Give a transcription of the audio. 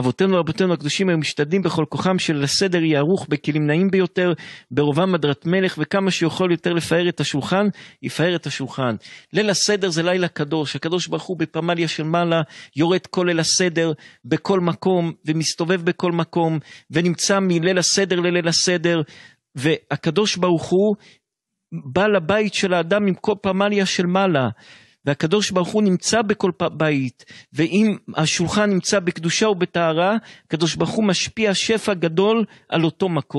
אבותינו רבותינו הקדושים היו משתדלים בכל כוחם שלסדר יהיה ערוך בכלים נעים ביותר, ברובם הדרת מלך, וכמה שיכול יותר לפאר את השולחן, יפאר את השולחן. ליל הסדר זה לילה קדוש, הקדוש ברוך הוא בפמליה של מעלה, יורד כל ליל הסדר בכל מקום, ומסתובב בכל מקום, ונמצא מליל הסדר לליל הסדר. והקדוש ברוך הוא בא לבית של האדם עם כל פמליה של מעלה. והקדוש ברוך הוא נמצא בכל בית, ואם השולחן נמצא בקדושה ובטהרה, הקדוש ברוך הוא משפיע שפע גדול על אותו מקום.